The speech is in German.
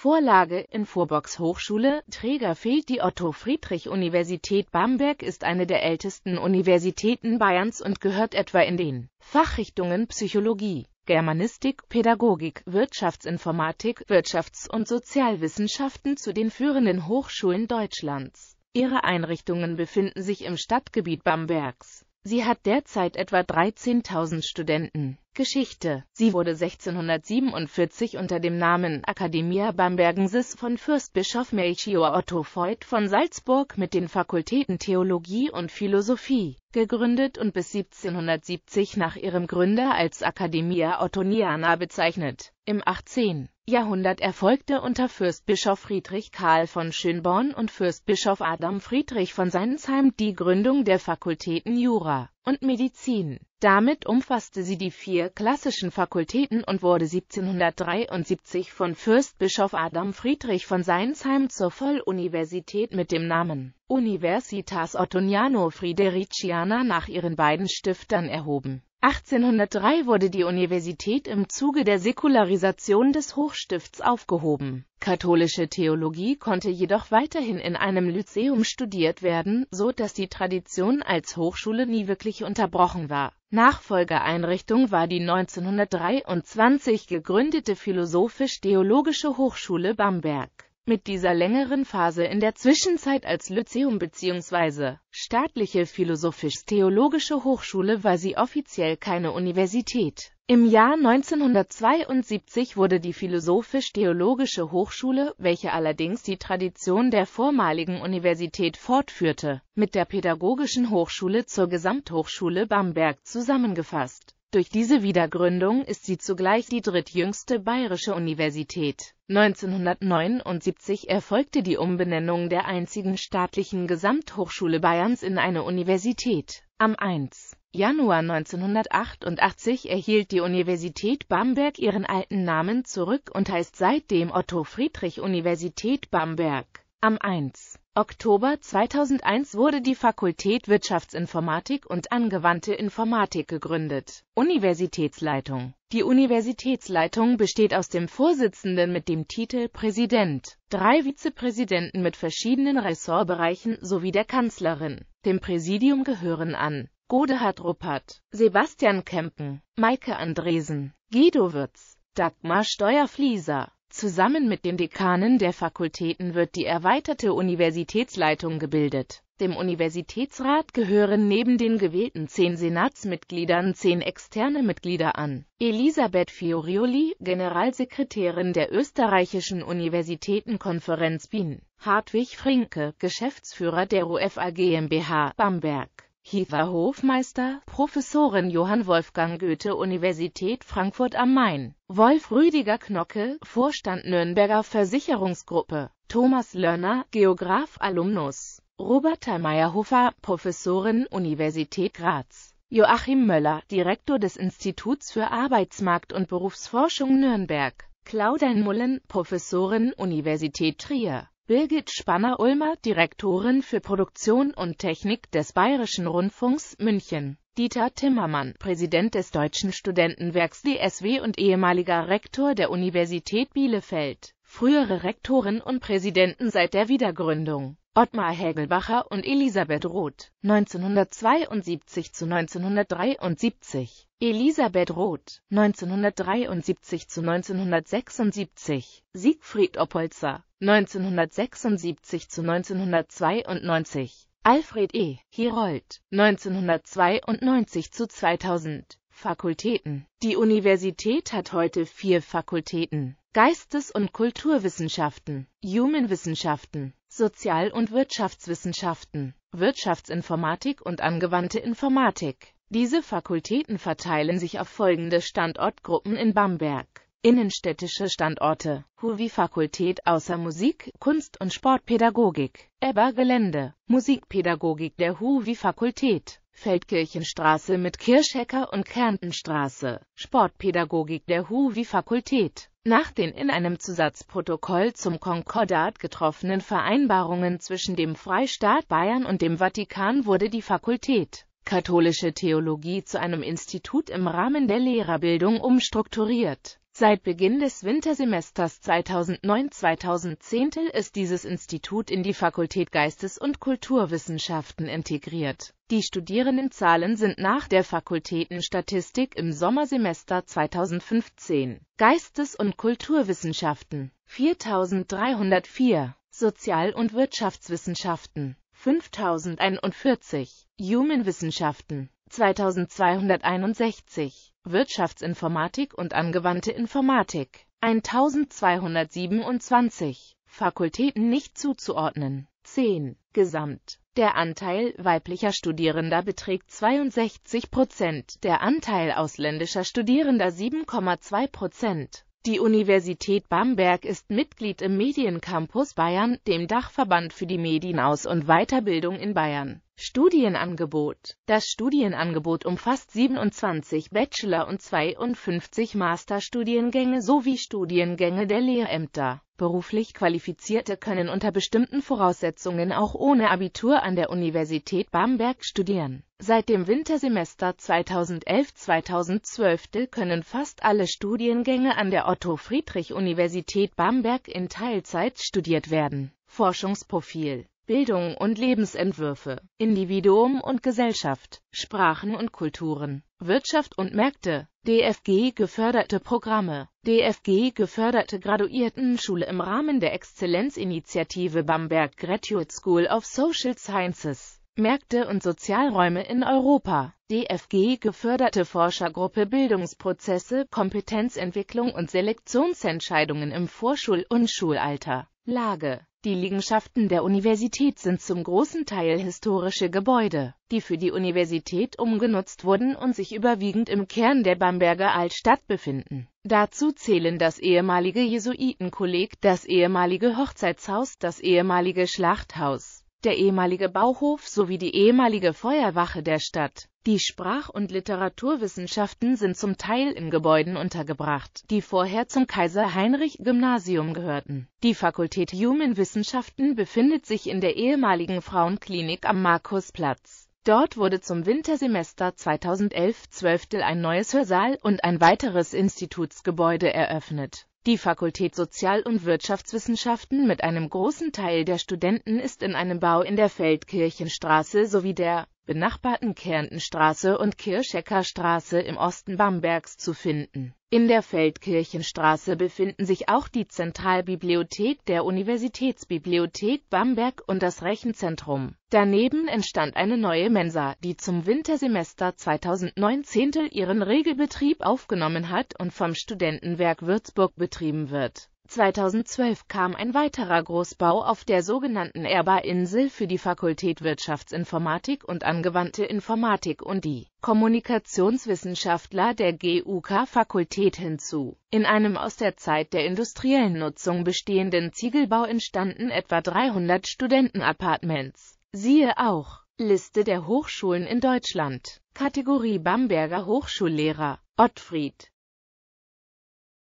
Vorlage in Vorbox Hochschule, Träger fehlt die Otto-Friedrich-Universität Bamberg ist eine der ältesten Universitäten Bayerns und gehört etwa in den Fachrichtungen Psychologie, Germanistik, Pädagogik, Wirtschaftsinformatik, Wirtschafts- und Sozialwissenschaften zu den führenden Hochschulen Deutschlands. Ihre Einrichtungen befinden sich im Stadtgebiet Bambergs. Sie hat derzeit etwa 13.000 Studenten. Geschichte. Sie wurde 1647 unter dem Namen Academia Bambergensis von Fürstbischof Melchior Otto Voigt von Salzburg mit den Fakultäten Theologie und Philosophie gegründet und bis 1770 nach ihrem Gründer als Academia Ottoniana bezeichnet. Im 18. Jahrhundert erfolgte unter Fürstbischof Friedrich Karl von Schönborn und Fürstbischof Adam Friedrich von Seinsheim die Gründung der Fakultäten Jura und Medizin. Damit umfasste sie die vier klassischen Fakultäten und wurde 1773 von Fürstbischof Adam Friedrich von Seinsheim zur Volluniversität mit dem Namen Universitas Ottoniano Fridericiana nach ihren beiden Stiftern erhoben 1803 wurde die Universität im Zuge der Säkularisation des Hochstifts aufgehoben. Katholische Theologie konnte jedoch weiterhin in einem Lyzeum studiert werden, so dass die Tradition als Hochschule nie wirklich unterbrochen war. Nachfolgeeinrichtung war die 1923 gegründete Philosophisch-Theologische Hochschule Bamberg mit dieser längeren Phase in der Zwischenzeit als Lyzeum bzw. staatliche philosophisch-theologische Hochschule war sie offiziell keine Universität. Im Jahr 1972 wurde die Philosophisch-Theologische Hochschule, welche allerdings die Tradition der vormaligen Universität fortführte, mit der Pädagogischen Hochschule zur Gesamthochschule Bamberg zusammengefasst durch diese Wiedergründung ist sie zugleich die drittjüngste bayerische Universität. 1979 erfolgte die Umbenennung der einzigen staatlichen Gesamthochschule Bayerns in eine Universität. Am 1. Januar 1988 erhielt die Universität Bamberg ihren alten Namen zurück und heißt seitdem Otto-Friedrich-Universität Bamberg. Am 1. Oktober 2001 wurde die Fakultät Wirtschaftsinformatik und angewandte Informatik gegründet. Universitätsleitung Die Universitätsleitung besteht aus dem Vorsitzenden mit dem Titel Präsident, drei Vizepräsidenten mit verschiedenen Ressortbereichen sowie der Kanzlerin. Dem Präsidium gehören an Godehard Ruppert, Sebastian Kempen, Maike Andresen, Guido Würz, Dagmar Steuerflieser. Zusammen mit den Dekanen der Fakultäten wird die erweiterte Universitätsleitung gebildet. Dem Universitätsrat gehören neben den gewählten zehn Senatsmitgliedern zehn externe Mitglieder an. Elisabeth Fiorioli, Generalsekretärin der Österreichischen Universitätenkonferenz Wien. Hartwig Frinke, Geschäftsführer der UFA GmbH, Bamberg. Hier war Hofmeister, Professorin Johann Wolfgang Goethe Universität Frankfurt am Main. Wolf Rüdiger Knocke, Vorstand Nürnberger Versicherungsgruppe. Thomas Lörner, Geograf Alumnus. Robert Meyerhofer, Professorin Universität Graz. Joachim Möller, Direktor des Instituts für Arbeitsmarkt und Berufsforschung Nürnberg. Claudine Mullen, Professorin Universität Trier. Birgit Spanner-Ulmer, Direktorin für Produktion und Technik des Bayerischen Rundfunks München. Dieter Timmermann, Präsident des Deutschen Studentenwerks DSW und ehemaliger Rektor der Universität Bielefeld, frühere Rektoren und Präsidenten seit der Wiedergründung Ottmar Hägelbacher und Elisabeth Roth, 1972 zu 1973. Elisabeth Roth, 1973 zu 1976. Siegfried Oppolzer, 1976 zu 1992. Alfred E. Hirold, 1992 zu 2000. Fakultäten. Die Universität hat heute vier Fakultäten. Geistes- und Kulturwissenschaften, Humanwissenschaften, Sozial- und Wirtschaftswissenschaften, Wirtschaftsinformatik und angewandte Informatik. Diese Fakultäten verteilen sich auf folgende Standortgruppen in Bamberg. Innenstädtische Standorte, Huvi-Fakultät außer Musik, Kunst- und Sportpädagogik, Eber Gelände, Musikpädagogik der Huvi-Fakultät, Feldkirchenstraße mit Kirchhecker und Kärntenstraße, Sportpädagogik der HUWI-Fakultät. Nach den in einem Zusatzprotokoll zum Konkordat getroffenen Vereinbarungen zwischen dem Freistaat Bayern und dem Vatikan wurde die Fakultät Katholische Theologie zu einem Institut im Rahmen der Lehrerbildung umstrukturiert Seit Beginn des Wintersemesters 2009-2010 ist dieses Institut in die Fakultät Geistes- und Kulturwissenschaften integriert. Die Studierendenzahlen sind nach der Fakultätenstatistik im Sommersemester 2015 Geistes- und Kulturwissenschaften 4304, Sozial- und Wirtschaftswissenschaften 5041, Humanwissenschaften 2261 Wirtschaftsinformatik und angewandte Informatik 1227 Fakultäten nicht zuzuordnen. 10. Gesamt. Der Anteil weiblicher Studierender beträgt 62 Prozent, der Anteil ausländischer Studierender 7,2 Prozent. Die Universität Bamberg ist Mitglied im Mediencampus Bayern, dem Dachverband für die Medienaus- und Weiterbildung in Bayern. Studienangebot Das Studienangebot umfasst 27 Bachelor- und 52 Masterstudiengänge sowie Studiengänge der Lehrämter. Beruflich Qualifizierte können unter bestimmten Voraussetzungen auch ohne Abitur an der Universität Bamberg studieren. Seit dem Wintersemester 2011-2012 können fast alle Studiengänge an der Otto-Friedrich-Universität Bamberg in Teilzeit studiert werden. Forschungsprofil Bildung und Lebensentwürfe, Individuum und Gesellschaft, Sprachen und Kulturen, Wirtschaft und Märkte, DFG geförderte Programme, DFG geförderte Graduiertenschule im Rahmen der Exzellenzinitiative Bamberg Graduate School of Social Sciences, Märkte und Sozialräume in Europa, DFG geförderte Forschergruppe Bildungsprozesse, Kompetenzentwicklung und Selektionsentscheidungen im Vorschul- und Schulalter, Lage die Liegenschaften der Universität sind zum großen Teil historische Gebäude, die für die Universität umgenutzt wurden und sich überwiegend im Kern der Bamberger Altstadt befinden. Dazu zählen das ehemalige Jesuitenkolleg, das ehemalige Hochzeitshaus, das ehemalige Schlachthaus der ehemalige Bauhof sowie die ehemalige Feuerwache der Stadt. Die Sprach- und Literaturwissenschaften sind zum Teil in Gebäuden untergebracht, die vorher zum Kaiser-Heinrich-Gymnasium gehörten. Die Fakultät Human-Wissenschaften befindet sich in der ehemaligen Frauenklinik am Markusplatz. Dort wurde zum Wintersemester 2011-12 ein neues Hörsaal und ein weiteres Institutsgebäude eröffnet die Fakultät Sozial- und Wirtschaftswissenschaften mit einem großen Teil der Studenten ist in einem Bau in der Feldkirchenstraße sowie der benachbarten Kärntenstraße und Kirscheckerstraße im Osten Bambergs zu finden. In der Feldkirchenstraße befinden sich auch die Zentralbibliothek der Universitätsbibliothek Bamberg und das Rechenzentrum. Daneben entstand eine neue Mensa, die zum Wintersemester 2019 ihren Regelbetrieb aufgenommen hat und vom Studentenwerk Würzburg betrieben wird 2012 kam ein weiterer Großbau auf der sogenannten Erba-Insel für die Fakultät Wirtschaftsinformatik und angewandte Informatik und die Kommunikationswissenschaftler der GUK-Fakultät hinzu. In einem aus der Zeit der industriellen Nutzung bestehenden Ziegelbau entstanden etwa 300 Studentenapartments. Siehe auch Liste der Hochschulen in Deutschland Kategorie Bamberger Hochschullehrer Ottfried